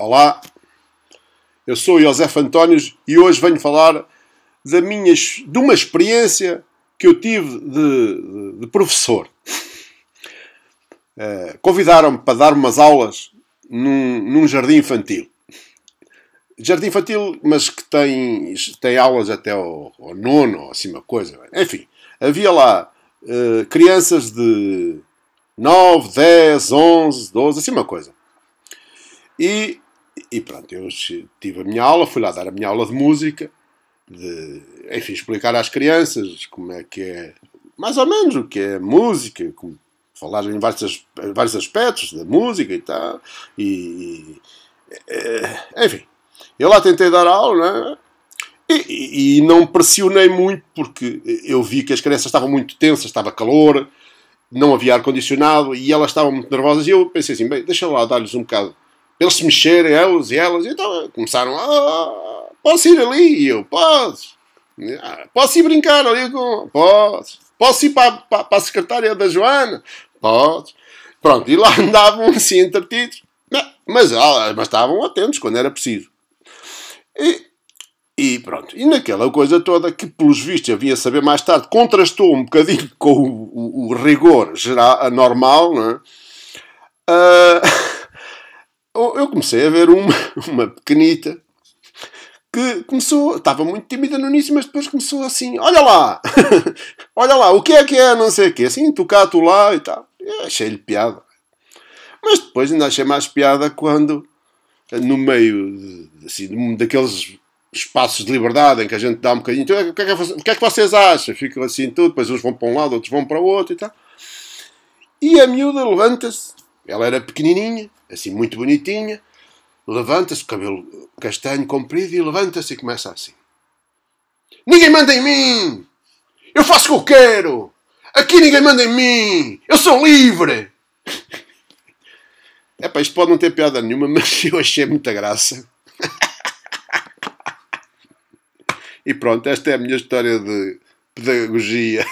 Olá, eu sou José Antónios e hoje venho falar da minha, de uma experiência que eu tive de, de, de professor. Uh, Convidaram-me para dar umas aulas num, num, jardim infantil. Jardim infantil, mas que tem, tem aulas até ao, ao nono, ou assim uma coisa. Enfim, havia lá uh, crianças de 9, 10, 11, 12, assim uma coisa. E e pronto, eu tive a minha aula, fui lá dar a minha aula de música, de, enfim, explicar às crianças como é que é, mais ou menos, o que é música, como, falar em vários, vários aspectos da música e tal, e, e eh, enfim. Eu lá tentei dar aula, né? E, e, não pressionei muito porque eu vi que as crianças estavam muito tensas, estava calor, não havia ar-condicionado e elas estavam muito nervosas. E eu pensei assim: bem, deixa lá dar-lhes um bocado eles se mexerem, elas e elas, então começaram, ah, posso ir ali? E eu, posso. Ah, posso ir brincar ali com... Posso. Posso ir para, para, para a secretária da Joana? Posso. Pronto, e lá andavam assim entretidos. Mas, ah, mas estavam atentos quando era preciso. E, e pronto. E naquela coisa toda, que pelos vistos havia a saber mais tarde, contrastou um bocadinho com o, o, o rigor geral, normal, não é? Uh... Oh, eu comecei a ver uma, uma pequenita que começou, estava muito tímida no início, mas depois começou assim: olha lá, olha lá, o que é que é, não sei o quê, assim, tu lá e tal. Achei-lhe piada. Mas depois ainda achei mais piada quando, no meio de, assim, um daqueles espaços de liberdade em que a gente dá um bocadinho, então, o, que é que, o que é que vocês acham? Ficam assim tudo, depois uns vão para um lado, outros vão para o outro e tal. E a miúda levanta-se ela era pequenininha, assim muito bonitinha, levanta-se, cabelo castanho comprido, e levanta-se e começa assim. Ninguém manda em mim! Eu faço o que eu quero! Aqui ninguém manda em mim! Eu sou livre! É pá, isto pode não ter piada nenhuma, mas eu achei muita graça. E pronto, esta é a minha história de pedagogia.